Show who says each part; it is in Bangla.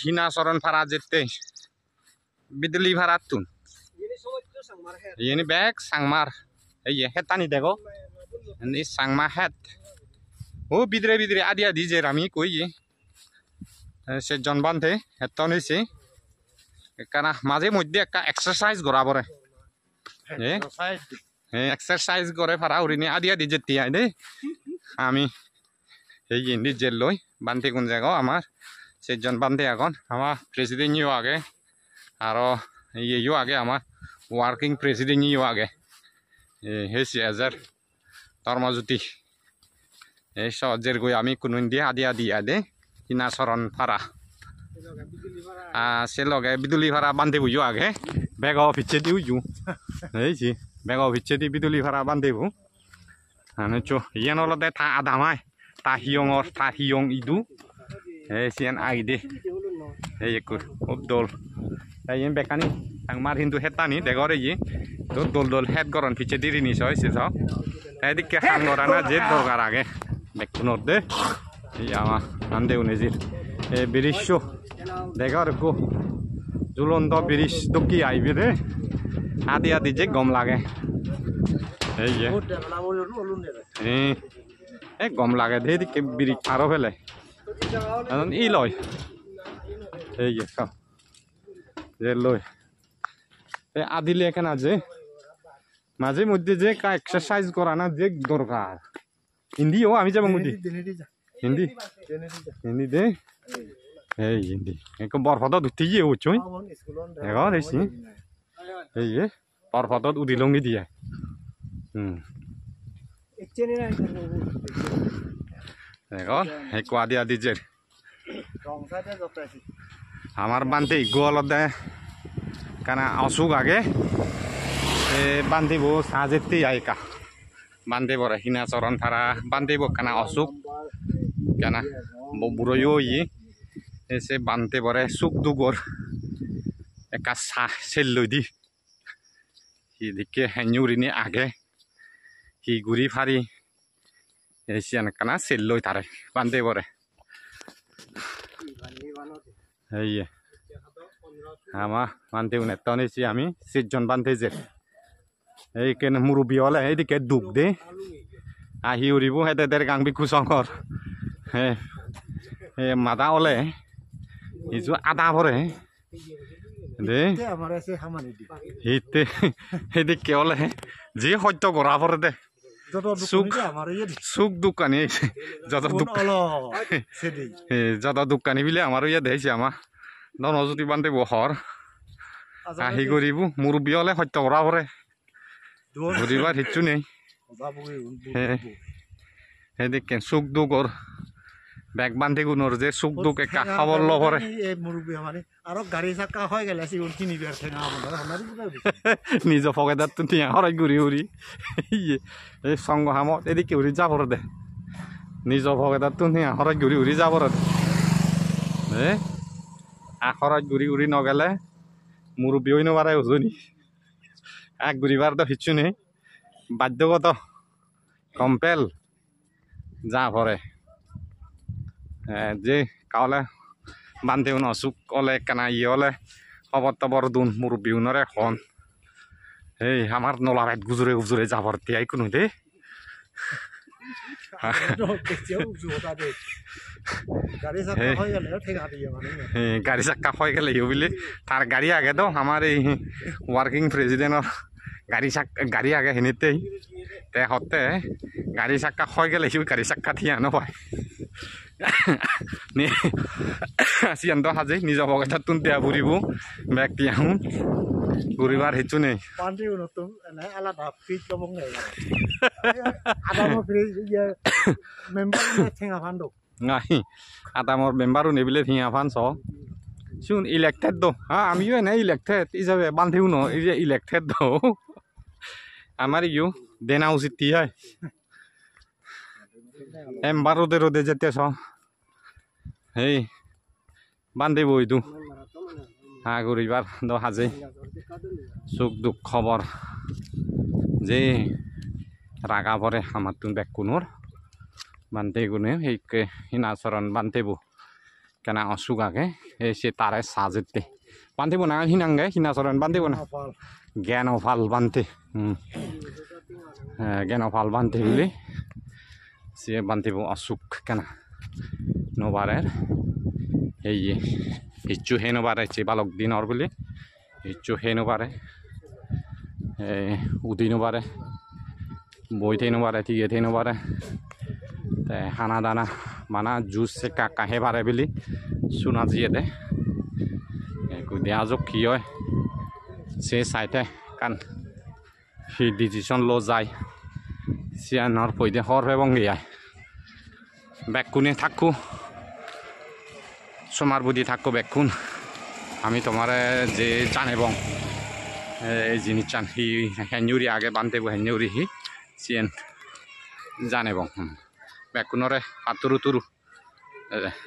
Speaker 1: হিনাচরণ ভাড়া যেতে বিদলি ভাড়া তুন ইয়ে ব্যাগ সাংমার এই হেতানি দেখো সাংমা হেত ও বিদ্রে বিদ্রে আদি আদি যে আমি কই সে জনবান্ধে হেতন হয়েছে কারণ মাঝে মধ্যে একটা এক্সারসাইজ করা পরে এক্সারসাইজ করে ভাড়া উড়িনি আদি আদি যেতে আয় দে আমি এই ইন্ডির জেল লই বান্ধি কোন জায়গাও আমার সেজন বান্ধি এখন আমার প্রেসিডেন্ট ইউ আগে আরও ইয়েও আগে আমার ওয়ার্কিং প্রেসিডেন্ট ইউ আগে হেসি সিয়াজার ধর্মজ্যোতি এই সহজের গই আমি কোনো দিয়ে আদি আদি আদে কিনা সরণ ফারা সে লগে বিদুলি ভাড়া বান্ধে বুঝো আগে বেগ পিছে দি উজু এই যে ব্যাগ পিছে দি বিদুলি ভাড়া বান্ধে বু চো ইয়ে নলদে থা আধা মায় তাহিয়ঙর তাহিয়ং ইদু এই সিয়ান আই দে এই একুর খুব দোল এই বেকানি আমার হিন্দু হেতানি ডেগর এই তো দোল দোল হেত গরন পিছে দিরি নিস হয় সে সব এদিকে হাঙ্গরা না যে দরকার আগে বেকুনর দে এই আমার আন্দে উনেজির এই বিরিশ ডেগর গো ঝুলন্ত বিরিশ দুকি আইবি রে আদি আদি যে গম লাগে এই যে গম লাগে ধেই দিকে বিড়ি আরো ফেলে ই লয় এই যে যে লয় এ আদিলে এখানে আছে মাঝে মধ্যে যে এক্সারসাইজ করা না যে দরকার হিন্দি ও আমি যাবো মধ্যে হিন্দি হিন্দি দে এই হিন্দি এক বরফত উঠতে গিয়ে উঠছই এখন এই যে বরফত উদিলঙ্গি দিয়ে হুম দেখো এই কুয়াদি আদি যে আমার বান্তি গোয়ালত দেয় কেন অসুখ আগে বান্ধিব সাজেতে আইকা বান্ধিব হিনাচরণ তারা বান্ধিব কেন অসুখ কেন বুড়ো ই এসে বান্ধতে পারে সুখ দুগর একা সা সেল দি এদিকে হ্যাঁ আগে সি গুৰি ফাৰি এছিয়ান কানা চেল লৈ তাৰে বান্ধে পৰে হেয়ে আমাৰ বান্ধেও নেতন তন আমি চিটজন বান্ধে যে এই কেনে মুৰব্বী হ'লে সেই দিকে দুখ দে আহি উৰিব সেইদে দেৰ গাং বিকু চংঘৰ হে মাদা হ'লে সিযোৰ আদা ভৰে দেই সেই দিকে হ'লে যি সত্য গঢ়া পৰে দে যাদা দোকানী বুলি আমাৰ ইয়াত আহিছে আমাৰ নজুতি বান্ধে বহৰ আহি কৰিব মোৰ বিয় হলে সত্য কৰা পৰে ঘূৰিবাৰ হিচু নেকি চুখ দুখৰ ব্যাগ বান্ধি গুণর যে সুখ দুঃখ একা খাবার লো পরে মুরব্বী মানে আর গাড়ি চাকা হয়ে তো নিয়ে হরাই ঘুরি উড়ি এই সঙ্গ হামত এদিকে উড়ি যাবর দে নিজ ফকেদার তো নিয়ে হরাই ঘুরি উড়ি যাবর দে আখরাত ঘুরি উড়ি নগেলে মুরব্বী হইন পারে উজনি এক ঘুরিবার তো হিচ্ছু নেই বাধ্যগত কম্পেল যা পরে যে কাউলে বান্ধে অসুখ অলে কেনা ইয়লে খবর তবর দুন মুরব্বী উনরে হন এই আমার নলা গুজরে গুজরে যাবার তিয়াই কোনো দে গাড়ি চাক্কা হয়ে গেলে ইউ বুলি তার গাড়ি আগে তো আমার এই ওয়ার্কিং প্রেসিডেন্টর গাড়ি চাক গাড়ি আগে হিনিতেই তে হতে গাড়ি চাক্কা হয়ে গেলে ইউ গাড়ি চাক্কা থিয়া নয় ni si yang tuh hasil ni jawab kita tuh tiap buri bu, back tiap pun buri bar hitu nih. Pandi pun tuh, nah alat api tuh bung ni. Ada mau free ya member ni tengah pandu. Ngahi, ada mau member tu ni bilik tengah pandu so. Sun elected tu, ha, kami juga nih elected. Ija bandi pun tuh, ija elected tu. Amari yo, dena usit tiap. এম বারোতে রোদে যেতে সেই বান্ধে বই তো হা হ্যাঁ, গরিবার হাজে সুখ দুঃখ খবর যে রাগা পরে আমার তুন বেগ কোনোর বান্ধে গুনে এই হিনাচরণ বান্ধেব কেন অসুখ আগে এই সে তারে সাজেতে বান্ধেব না হিনাঙ্গে হিনাচরণ বান্ধেব না জ্ঞান ভাল বান্ধে হ্যাঁ, জ্ঞান ভাল বান্ধে বলে সে ᱵᱟᱱᱛᱤᱵᱚ ᱟᱥᱩᱠ ᱠᱟᱱᱟ ᱱᱚᱵᱟᱨᱮ এই ইচ্ছু হেনবারে চে বালক দিন হিচু হে ইচ্ছু উদি উদিনবারে বই থে থেনবারে থে থেনবারে হানা দানা মানা জুস সে কাহে বারে বলি শোনা জিয়ে দে দেয়াজক কি হয় সে সাইতে কান সি ডিসিশন লো যায় সে সিয়ানোর পৈদে হর বঙ্গে যায় ব্যাকুনে থাকু সোমার বুদি থাকো ব্যাকুন আমি তোমার যে চান এবং এই জিনিস চান হি হেঞ্জুরি আগে বান্ধেব হেঞ্জুরি হি চিয়েন জানেবং ব্যাকুনরে আতুরু তুরু